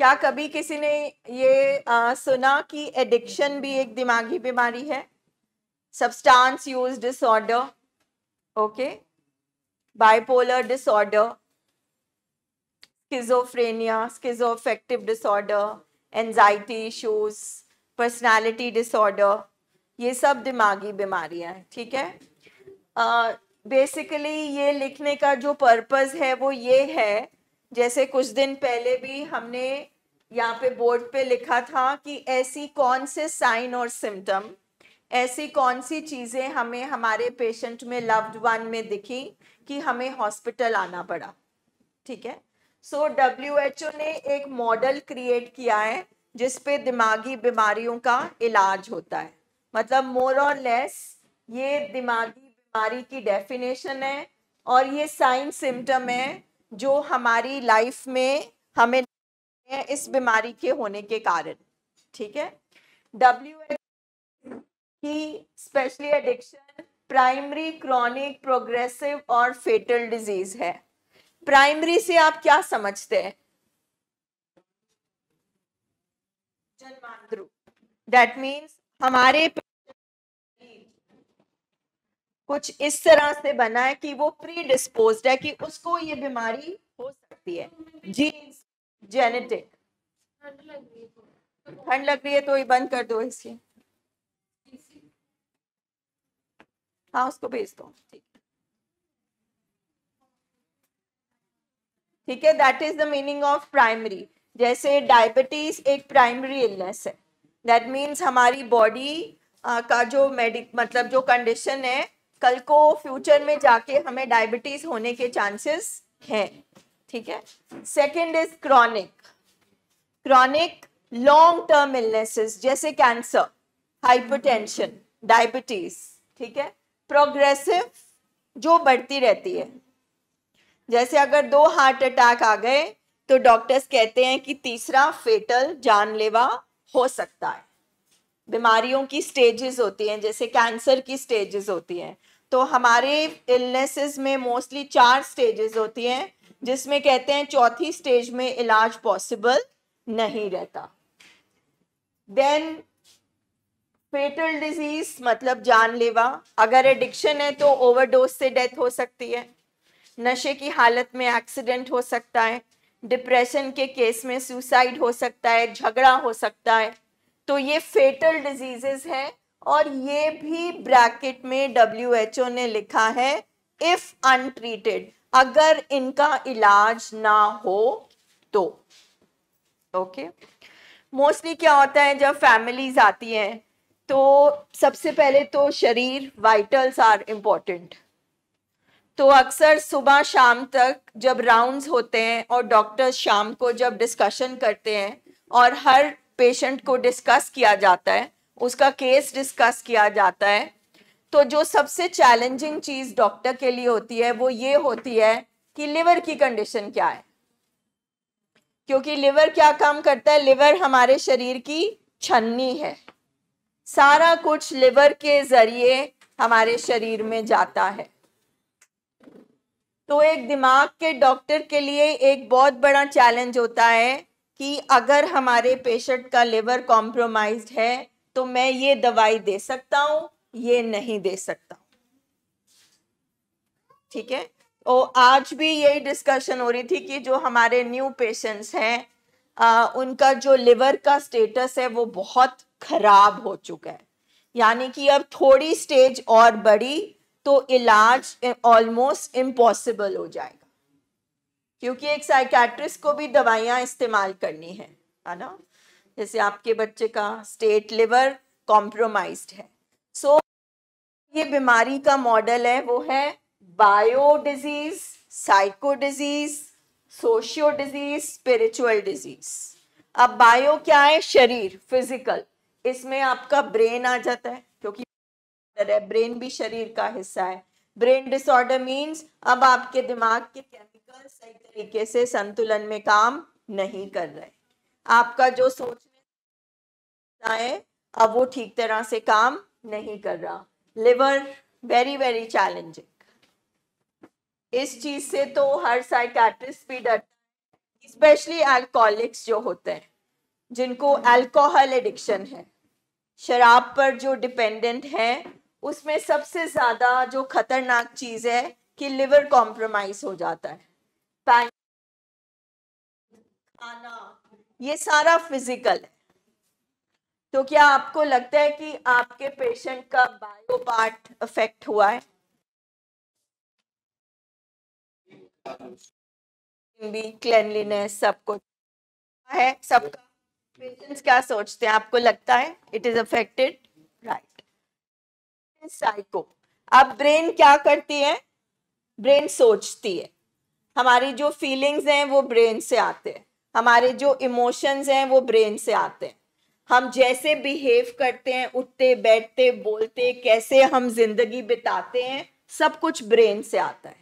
क्या कभी किसी ने ये आ, सुना कि एडिक्शन भी एक दिमागी बीमारी है substance use disorder okay bipolar disorder schizophrenia schizoaffective disorder anxiety issues personality disorder ये सब दिमागी बीमारियां हैं ठीक है बेसिकली uh, ये लिखने का जो पर्पज़ है वो ये है जैसे कुछ दिन पहले भी हमने यहाँ पे बोर्ड पे लिखा था कि ऐसी कौन से साइन और सिम्टम ऐसी कौन सी चीज़ें हमें हमारे पेशेंट में लव्ड वन में दिखी कि हमें हॉस्पिटल आना पड़ा ठीक है सो डब्ल्यू एच ओ ने एक मॉडल क्रिएट किया है जिसपे दिमागी बीमारियों का इलाज होता है मतलब मोर और लेस ये दिमागी बीमारी की डेफिनेशन है और ये साइन सिम्टम है जो हमारी लाइफ में हमें हैं इस बीमारी के होने के कारण ठीक है डब्ल्यू की specially addiction primary chronic progressive और फेटल डिजीज है प्राइमरी से आप क्या समझते हैं That means, हमारे कुछ इस तरह से बना है कि वो प्री डिस्पोज है कि उसको ये बीमारी हो सकती है जीन्स जेनेटिक ठंड लग रही है तो ये बंद कर दो इसकी हाँ उसको भेज दो ठीक ठीक है that is the meaning of primary जैसे डायबिटीज एक प्राइमरी इलनेस है दैट मीन्स हमारी बॉडी का जो मेडिक मतलब जो कंडीशन है कल को फ्यूचर में जाके हमें डायबिटीज होने के चांसेस हैं ठीक है second is chronic chronic long term illnesses जैसे कैंसर हाइपरटेंशन डायबिटीज ठीक है प्रोग्रेसिव जो बढ़ती रहती है जैसे अगर दो हार्ट अटैक आ गए तो डॉक्टर्स कहते हैं कि तीसरा फेटल जानलेवा हो सकता है बीमारियों की स्टेजेस होती हैं जैसे कैंसर की स्टेजेस होती हैं तो हमारे इलनेसेस में मोस्टली चार स्टेजेस होती हैं जिसमें कहते हैं चौथी स्टेज में इलाज पॉसिबल नहीं रहता देन फेटल डिजीज मतलब जानलेवा अगर एडिक्शन है तो ओवरडोज से डेथ हो सकती है नशे की हालत में एक्सीडेंट हो सकता है डिप्रेशन के केस में सुसाइड हो सकता है झगड़ा हो सकता है तो ये फेटल डिजीजेस हैं और ये भी ब्रैकेट में डब्ल्यू ने लिखा है इफ अनट्रीटेड अगर इनका इलाज ना हो तो ओके मोस्टली क्या होता है जब फैमिलीज आती हैं तो सबसे पहले तो शरीर वाइटल्स आर इम्पोर्टेंट तो अक्सर सुबह शाम तक जब राउंड्स होते हैं और डॉक्टर्स शाम को जब डिस्कशन करते हैं और हर पेशेंट को डिस्कस किया जाता है उसका केस डिस्कस किया जाता है तो जो सबसे चैलेंजिंग चीज डॉक्टर के लिए होती है वो ये होती है कि लिवर की कंडीशन क्या है क्योंकि लिवर क्या काम करता है लिवर हमारे शरीर की छन्नी है सारा कुछ लिवर के जरिए हमारे शरीर में जाता है तो एक दिमाग के डॉक्टर के लिए एक बहुत बड़ा चैलेंज होता है कि अगर हमारे पेशेंट का लिवर कॉम्प्रोमाइज्ड है तो मैं ये दवाई दे सकता हूं ये नहीं दे सकता ठीक है और तो आज भी यही डिस्कशन हो रही थी कि जो हमारे न्यू पेशेंट्स हैं उनका जो लिवर का स्टेटस है वो बहुत खराब हो चुका है यानी कि अब थोड़ी स्टेज और बढ़ी तो इलाज ऑलमोस्ट इम्पॉसिबल हो जाएगा क्योंकि एक साइकेट्रिस्ट को भी दवाइयाँ इस्तेमाल करनी है है ना जैसे आपके बच्चे का स्टेट लिवर कॉम्प्रोमाइज्ड है ये बीमारी का मॉडल है वो है bio disease psycho disease socio disease spiritual disease अब बायो क्या है शरीर फिजिकल इसमें आपका ब्रेन आ जाता है क्योंकि ब्रेन भी शरीर का हिस्सा है ब्रेन डिसऑर्डर मीन्स अब आपके दिमाग के केमिकल सही तरीके से संतुलन में काम नहीं कर रहे आपका जो सोचने है अब वो ठीक तरह से काम नहीं कर रहा लिवर वेरी वेरी चैलेंजिंग इस चीज से तो हर साइकैट्रिस्ट भी डरता है स्पेशली एल्कोहलिक्स जो होते हैं जिनको अल्कोहल एडिक्शन है शराब पर जो डिपेंडेंट है उसमें सबसे ज्यादा जो खतरनाक चीज है कि लिवर कॉम्प्रोमाइज हो जाता है खाना ये सारा फिजिकल है तो क्या आपको लगता है कि आपके पेशेंट का बायो पार्ट अफेक्ट हुआ है भी क्लेनलीनेस सब कुछ है सबका पेशेंट्स क्या सोचते हैं आपको लगता है it is affected right psycho अब ब्रेन क्या करती है ब्रेन सोचती है हमारी जो फीलिंग्स हैं वो ब्रेन से आते हैं हमारे जो इमोशंस हैं वो ब्रेन से आते हैं हम जैसे बिहेव करते हैं उठते बैठते बोलते कैसे हम जिंदगी बिताते हैं सब कुछ ब्रेन से आता है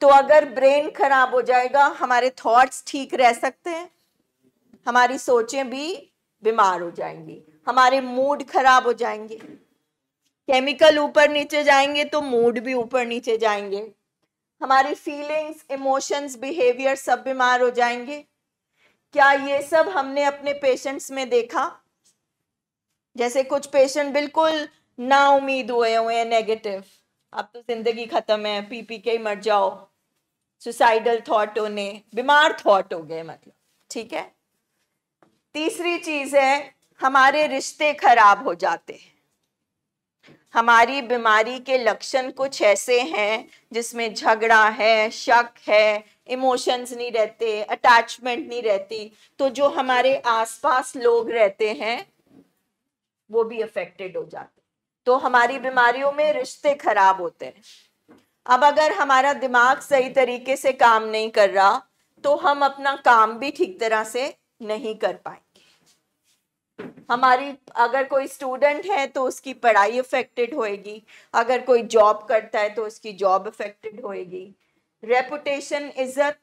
तो अगर ब्रेन खराब हो जाएगा हमारे थॉट्स ठीक रह सकते हैं हमारी सोचें भी बीमार हो जाएंगी हमारे मूड खराब हो जाएंगे केमिकल ऊपर नीचे जाएंगे तो मूड भी ऊपर नीचे जाएंगे हमारी फीलिंग्स इमोशंस बिहेवियर सब बीमार हो जाएंगे क्या ये सब हमने अपने पेशेंट्स में देखा जैसे कुछ पेशेंट बिल्कुल ना उम्मीद हुए हुए हैं नेगेटिव अब तो जिंदगी खत्म है पी पी के ही मर जाओ सुसाइडल थॉट होने बीमार थॉट हो गए मतलब ठीक है तीसरी चीज है हमारे रिश्ते खराब हो जाते हैं हमारी बीमारी के लक्षण कुछ ऐसे हैं जिसमें झगड़ा है शक है इमोशंस नहीं रहते अटैचमेंट नहीं रहती तो जो हमारे आसपास लोग रहते हैं वो भी अफेक्टेड हो जाते तो हमारी बीमारियों में रिश्ते खराब होते हैं अब अगर हमारा दिमाग सही तरीके से काम नहीं कर रहा तो हम अपना काम भी ठीक तरह से नहीं कर पाएंगे हमारी अगर कोई स्टूडेंट है तो उसकी पढ़ाई अफेक्टेड होएगी अगर कोई जॉब करता है तो उसकी जॉब अफेक्टेड होएगी रेपुटेशन इज्जत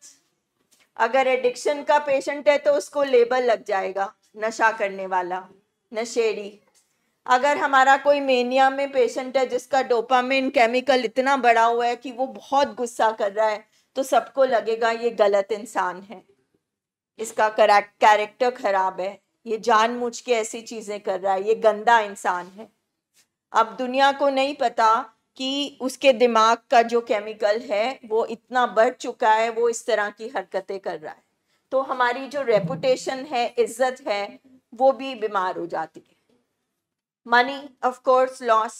अगर एडिक्शन का पेशेंट है तो उसको लेबल लग जाएगा नशा करने वाला नशेड़ी अगर हमारा कोई मेनिया में पेशेंट है जिसका डोपामिन केमिकल इतना बड़ा हुआ है कि वो बहुत गुस्सा कर रहा है तो सबको लगेगा ये गलत इंसान है इसका कैरेक्टर खराब है ये जानबूझ के ऐसी चीज़ें कर रहा है ये गंदा इंसान है अब दुनिया को नहीं पता कि उसके दिमाग का जो केमिकल है वो इतना बढ़ चुका है वो इस तरह की हरकतें कर रहा है तो हमारी जो रेपुटेशन है इज्जत है वो भी बीमार हो जाती है मनी ऑफ कोर्स लॉस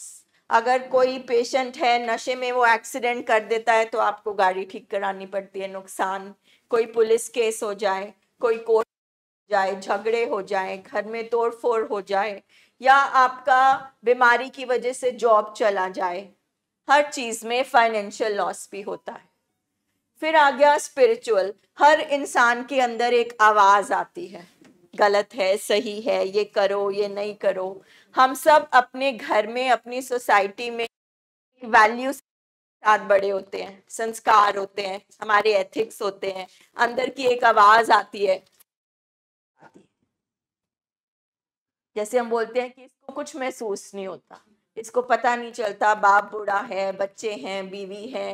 अगर कोई पेशेंट है नशे में वो एक्सीडेंट कर देता है तो आपको गाड़ी ठीक करानी पड़ती है नुकसान कोई पुलिस केस हो जाए कोई कोर्ट जाए झगड़े हो जाए घर में तोड़फोड़ हो जाए या आपका बीमारी की वजह से जॉब चला जाए हर चीज में फाइनेंशियल लॉस भी होता है फिर आ गया स्पिरिचुअल हर इंसान के अंदर एक आवाज आती है गलत है सही है ये करो ये नहीं करो हम सब अपने घर में अपनी सोसाइटी में वैल्यू साथ बड़े होते हैं संस्कार होते हैं हमारे एथिक्स होते हैं अंदर की एक आवाज आती है जैसे हम बोलते हैं कि इसको कुछ महसूस नहीं होता इसको पता नहीं चलता बाप बूढ़ा है बच्चे हैं बीवी है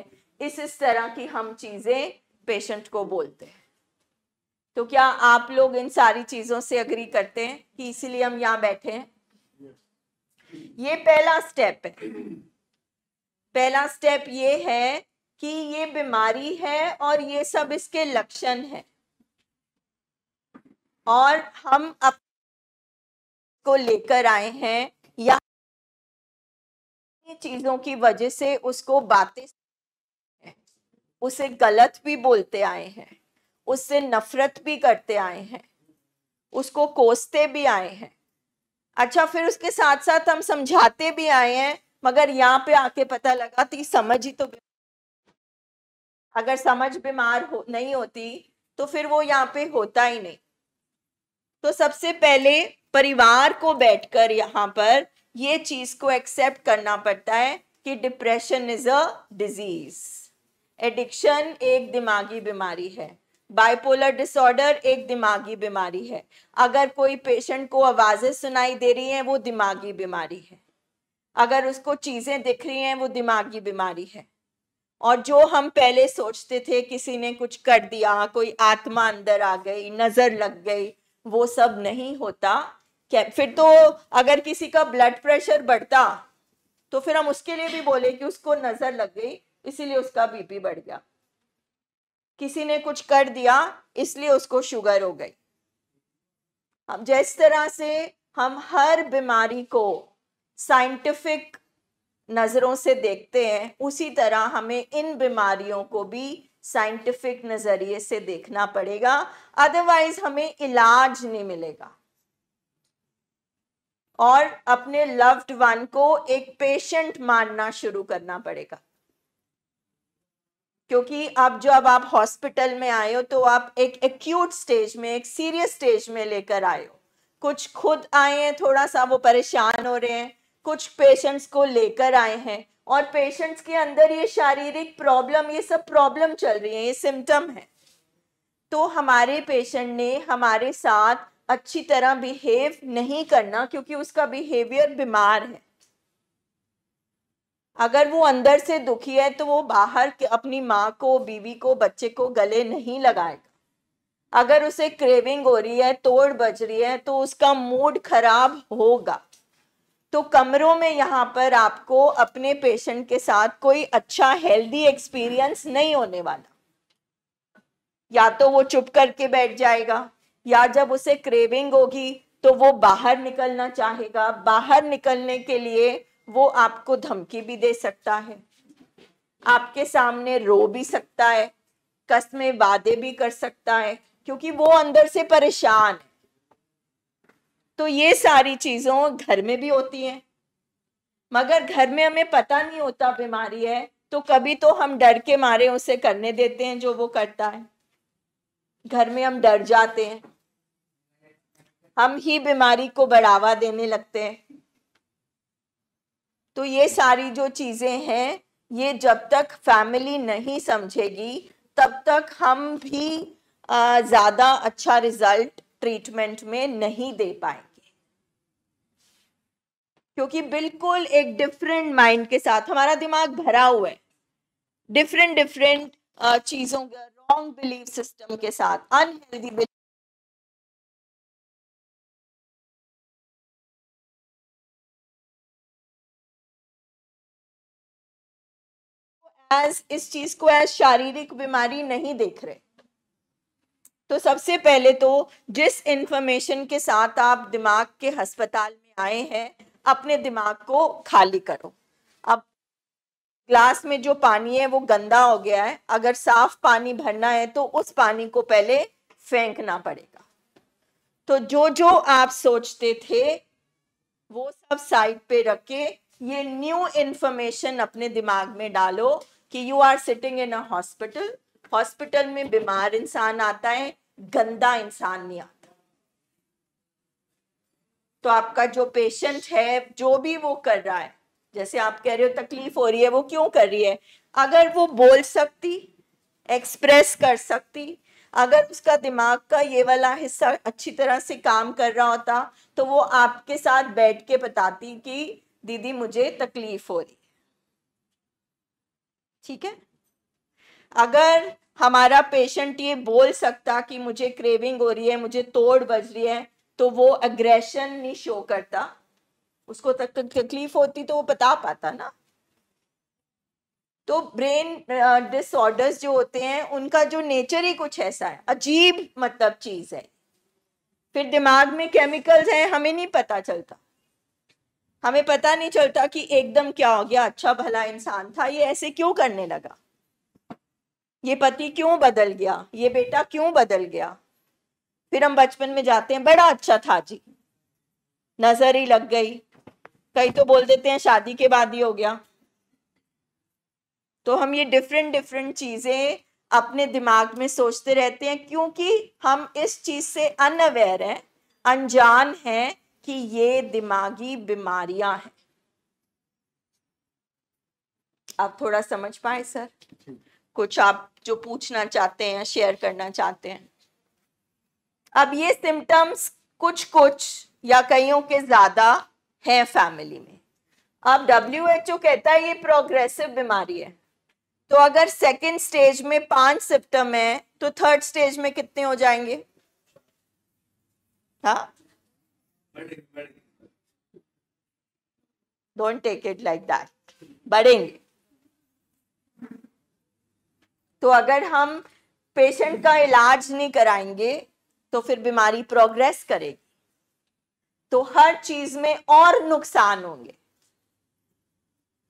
इस इस तरह की हम चीजें पेशेंट को बोलते हैं तो क्या आप लोग इन सारी चीजों से अग्री करते हैं कि इसीलिए हम यहाँ बैठे हैं ये पहला स्टेप है पहला स्टेप ये है कि ये बीमारी है और ये सब इसके लक्षण है और हम अप को लेकर आए हैं या चीजों की वजह से उसको बातें उसे गलत भी बोलते आए हैं उससे नफरत भी करते आए हैं उसको कोसते भी आए हैं अच्छा फिर उसके साथ साथ हम समझाते भी आए हैं मगर यहाँ पे आके पता लगा कि समझ ही तो अगर समझ बीमार हो नहीं होती तो फिर वो यहाँ पे होता ही नहीं तो सबसे पहले परिवार को बैठकर यहाँ पर ये चीज को एक्सेप्ट करना पड़ता है कि depression is a disease addiction एक दिमागी बीमारी है बाइपोलर डिसऑर्डर एक दिमागी बीमारी है अगर कोई पेशेंट को आवाज़ें सुनाई दे रही हैं वो दिमागी बीमारी है अगर उसको चीज़ें दिख रही हैं वो दिमागी बीमारी है और जो हम पहले सोचते थे किसी ने कुछ कर दिया कोई आत्मा अंदर आ गई नज़र लग गई वो सब नहीं होता क्या फिर तो अगर किसी का ब्लड प्रेशर बढ़ता तो फिर हम उसके लिए भी बोले कि उसको नज़र लग गई इसीलिए उसका बीपी बढ़ गया किसी ने कुछ कर दिया इसलिए उसको शुगर हो गई अब जिस तरह से हम हर बीमारी को साइंटिफिक नज़रों से देखते हैं उसी तरह हमें इन बीमारियों को भी साइंटिफिक नज़रिए से देखना पड़ेगा अदरवाइज हमें इलाज नहीं मिलेगा और अपने लव्ड वन को एक पेशेंट मानना शुरू करना पड़ेगा क्योंकि आप जो अब आप हॉस्पिटल में आए हो तो आप एक एक्यूट स्टेज में एक सीरियस स्टेज में लेकर आए हो कुछ खुद आए हैं थोड़ा सा वो परेशान हो रहे हैं कुछ पेशेंट्स को लेकर आए हैं और पेशेंट्स के अंदर ये शारीरिक प्रॉब्लम ये सब प्रॉब्लम चल रही है ये सिम्टम है तो हमारे पेशेंट ने हमारे साथ अच्छी तरह बिहेव नहीं करना क्योंकि उसका बिहेवियर बीमार है अगर वो अंदर से दुखी है तो वो बाहर अपनी माँ को बीवी को बच्चे को गले नहीं लगाएगा अगर उसे क्रेविंग हो रही है तोड़ बज रही है तो उसका मूड खराब होगा तो कमरों में यहाँ पर आपको अपने पेशेंट के साथ कोई अच्छा हेल्दी एक्सपीरियंस नहीं होने वाला या तो वो चुप करके बैठ जाएगा या जब उसे क्रेविंग होगी तो वो बाहर निकलना चाहेगा बाहर निकलने के लिए वो आपको धमकी भी दे सकता है आपके सामने रो भी सकता है में वादे भी कर सकता है क्योंकि वो अंदर से परेशान है तो ये सारी चीजों घर में भी होती हैं मगर घर में हमें पता नहीं होता बीमारी है तो कभी तो हम डर के मारे उसे करने देते हैं जो वो करता है घर में हम डर जाते हैं हम ही बीमारी को बढ़ावा देने लगते हैं तो ये सारी जो चीज़ें हैं ये जब तक फैमिली नहीं समझेगी तब तक हम भी ज़्यादा अच्छा रिजल्ट ट्रीटमेंट में नहीं दे पाएंगे क्योंकि बिल्कुल एक डिफरेंट माइंड के साथ हमारा दिमाग भरा हुआ है डिफरेंट डिफरेंट चीज़ों रॉन्ग बिलीफ सिस्टम के साथ अनहेल्दी एज इस चीज को एज शारीरिक बीमारी नहीं देख रहे तो सबसे पहले तो जिस इंफॉर्मेशन के साथ आप दिमाग के अस्पताल में आए हैं अपने दिमाग को खाली करो अब ग्लास में जो पानी है वो गंदा हो गया है अगर साफ पानी भरना है तो उस पानी को पहले फेंकना पड़ेगा तो जो जो आप सोचते थे वो सब साइड पे रख के ये न्यू इंफॉर्मेशन अपने दिमाग में डालो कि you are sitting in a hospital hospital में बीमार इंसान आता है गंदा इंसान नहीं आता तो आपका जो पेशेंट है जो भी वो कर रहा है जैसे आप कह रहे हो तकलीफ हो रही है वो क्यों कर रही है अगर वो बोल सकती एक्सप्रेस कर सकती अगर उसका दिमाग का ये वाला हिस्सा अच्छी तरह से काम कर रहा होता तो वो आपके साथ बैठ के बताती कि दीदी मुझे तकलीफ हो रही ठीक है अगर हमारा पेशेंट ये बोल सकता कि मुझे क्रेविंग हो रही है मुझे तोड़ बज रही है तो वो अग्रेशन नहीं शो करता उसको तक तकलीफ होती तो वो बता पाता ना तो ब्रेन डिसऑर्डर्स जो होते हैं उनका जो नेचर ही कुछ ऐसा है अजीब मतलब चीज है फिर दिमाग में केमिकल्स हैं हमें नहीं पता चलता हमें पता नहीं चलता कि एकदम क्या हो गया अच्छा भला इंसान था ये ऐसे क्यों करने लगा ये पति क्यों बदल गया ये बेटा क्यों बदल गया फिर हम बचपन में जाते हैं बड़ा अच्छा था जी नजर ही लग गई कई तो बोल देते हैं शादी के बाद ही हो गया तो हम ये डिफरेंट डिफरेंट चीजें अपने दिमाग में सोचते रहते हैं क्योंकि हम इस चीज से अनअवेयर हैं अनजान हैं कि ये दिमागी बीमारियां हैं आप थोड़ा समझ पाए सर कुछ आप जो पूछना चाहते हैं शेयर करना चाहते हैं अब ये सिम्टम्स कुछ कुछ या कईयों के ज्यादा हैं फैमिली में अब डब्ल्यू एच ओ कहता है ये प्रोग्रेसिव बीमारी है तो अगर सेकेंड स्टेज में पांच सिम्टम है तो थर्ड स्टेज में कितने हो जाएंगे हाँ don't take it like that बढ़ेंगे तो अगर हम पेशेंट का इलाज नहीं कराएंगे तो फिर बीमारी प्रोग्रेस करेगी तो हर चीज में और नुकसान होंगे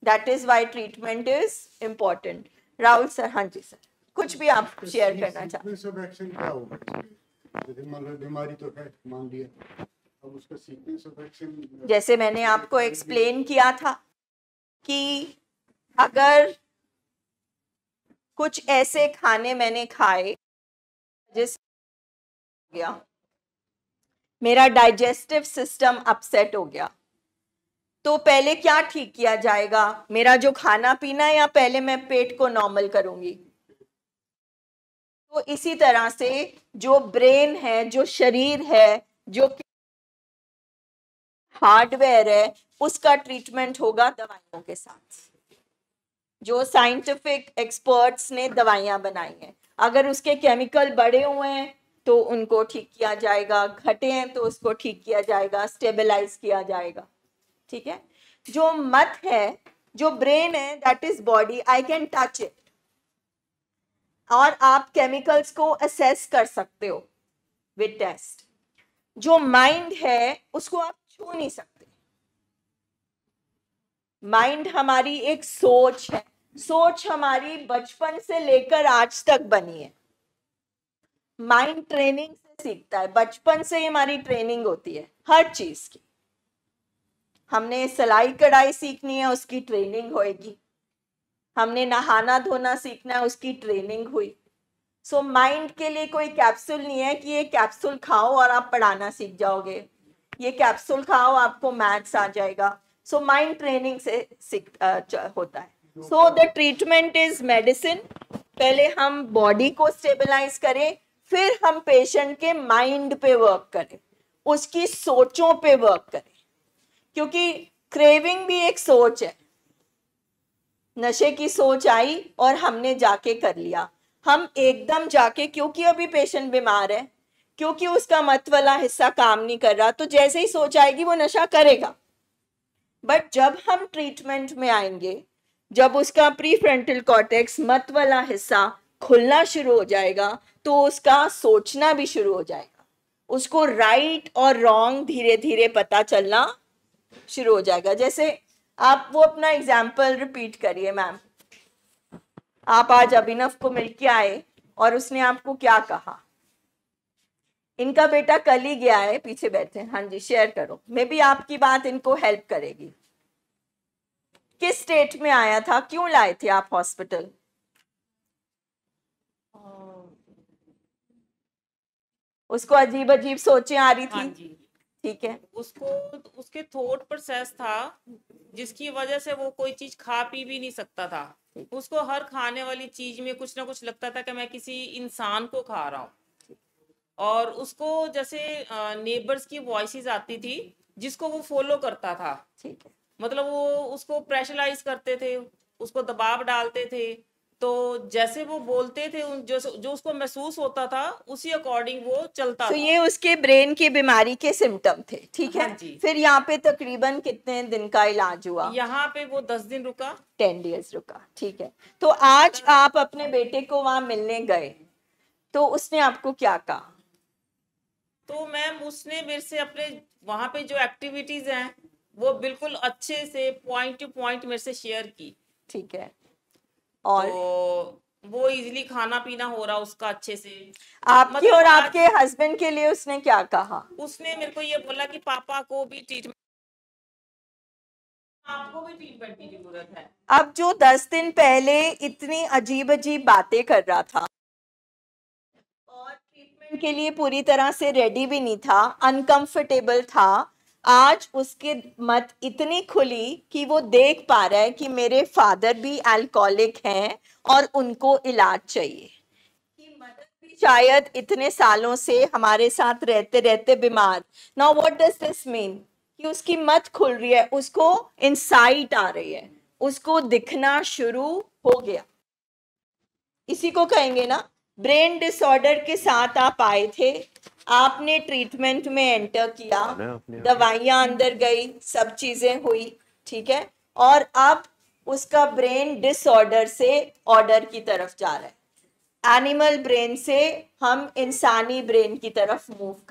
that is why treatment is important Rahul sir हाँ जी सर कुछ भी आप शेयर करना चाहते बीमारी तो है मान लिया जैसे मैंने आपको एक्सप्लेन किया था कि अगर कुछ ऐसे खाने मैंने खाए जिस गया मेरा डाइजेस्टिव सिस्टम अपसेट हो गया तो पहले क्या ठीक किया जाएगा मेरा जो खाना पीना या पहले मैं पेट को नॉर्मल करूंगी तो इसी तरह से जो ब्रेन है जो शरीर है जो हार्डवेयर है उसका ट्रीटमेंट होगा दवाइयों के साथ जो साइंटिफिक एक्सपर्ट्स ने दवाइयां बनाई हैं अगर उसके केमिकल बड़े हुए हैं तो उनको ठीक किया जाएगा घटे हैं तो उसको ठीक किया जाएगा स्टेबलाइज किया जाएगा ठीक है जो मत है जो ब्रेन है that is body I can touch it और आप केमिकल्स को असेस कर सकते हो विद टेस्ट जो माइंड है उसको आप छू नहीं सकते माइंड हमारी एक सोच है सोच हमारी बचपन से लेकर आज तक बनी है माइंड ट्रेनिंग से सीखता है बचपन से ही हमारी ट्रेनिंग होती है हर चीज की हमने सिलाई कढ़ाई सीखनी है उसकी ट्रेनिंग होएगी हमने नहाना धोना सीखना है उसकी ट्रेनिंग हुई सो so, माइंड के लिए कोई कैप्सूल नहीं है कि ये कैप्सूल खाओ और आप पढ़ाना सीख जाओगे ये कैप्सूल खाओ आपको मैथ्स आ जाएगा सो माइंड ट्रेनिंग से सीख होता है so the treatment is medicine पहले हम बॉडी को स्टेबलाइज करें फिर हम पेशेंट के माइंड पे वर्क करें उसकी सोचों पे वर्क करें क्योंकि क्रेविंग भी एक सोच है नशे की सोच आई और हमने जाके कर लिया हम एकदम जाके क्योंकि अभी पेशेंट बीमार है क्योंकि उसका मत वाला हिस्सा काम नहीं कर रहा तो जैसे ही सोच आएगी वो नशा करेगा बट जब हम ट्रीटमेंट में आएंगे जब उसका प्री फ्रंटल कॉर्टेक्स मत वाला हिस्सा खुलना शुरू हो जाएगा तो उसका सोचना भी शुरू हो जाएगा उसको राइट और रॉन्ग धीरे धीरे पता चलना शुरू हो जाएगा जैसे आप वो अपना एग्जाम्पल रिपीट करिए मैम आप आज अभिनव को मिलके आए और उसने आपको क्या कहा इनका बेटा कल ही गया है पीछे बैठे हाँ जी शेयर करो मे बी आपकी बात इनको हेल्प करेगी किस स्टेट में आया था क्यों लाए थे आप हॉस्पिटल उसको अजीब अजीब सोचें आ रही थी ठीक हाँ ठीक है उसको उसके थोट प्रोसेस था जिसकी वजह से वो कोई चीज खा पी भी नहीं सकता था उसको हर खाने वाली चीज में कुछ ना कुछ लगता था कि मैं किसी इंसान को खा रहा हूँ और उसको जैसे नेबर्स की वॉइस आती थी जिसको वो फॉलो करता था ठीक है मतलब वो उसको प्रेशराइज करते थे उसको दबाव डालते थे तो जैसे वो बोलते थे जो जो उसको महसूस होता था उसी अकॉर्डिंग वो चलता तो ये उसके ब्रेन की बीमारी के सिम्टम थे ठीक है हाँ जी। फिर यहाँ पे तकरीबन कितने दिन का इलाज हुआ यहाँ पे वो दस दिन रुका टेन डेज रुका ठीक है तो आज आप अपने बेटे को वहां मिलने गए तो उसने आपको क्या कहा तो मैम उसने मेरे से अपने वहाँ पे जो एक्टिविटीज हैं वो बिल्कुल अच्छे से पॉइंट टू पॉइंट मेरे से शेयर की ठीक है तो और तो वो इजीली खाना पीना हो रहा उसका अच्छे से आपके मतलब और आपके हस्बैंड के लिए उसने क्या कहा उसने मेरे को ये बोला कि पापा को भी ट्रीटमेंट आपको भी ट्रीटमेंट की जरूरत है अब जो दस दिन पहले इतनी अजीब अजीब बातें कर रहा था के लिए पूरी तरह से रेडी भी नहीं था अनकंफर्टेबल था आज उसके मत इतनी खुली कि वो देख पा रहा है कि मेरे फादर भी अल्कोहलिक हैं और उनको इलाज चाहिए शायद इतने सालों से हमारे साथ रहते रहते बीमार now what does this mean कि उसकी मत खुल रही है उसको इनसाइट आ रही है उसको दिखना शुरू हो गया इसी को कहेंगे ना ब्रेन डिसऑर्डर के साथ आप आए थे आपने ट्रीटमेंट में एंटर किया हाँ, दवाइयाँ अंदर गई सब चीज़ें हुई ठीक है और अब उसका ब्रेन डिसऑर्डर से ऑर्डर की तरफ जा रहा है एनिमल ब्रेन से हम इंसानी ब्रेन की तरफ मूव कर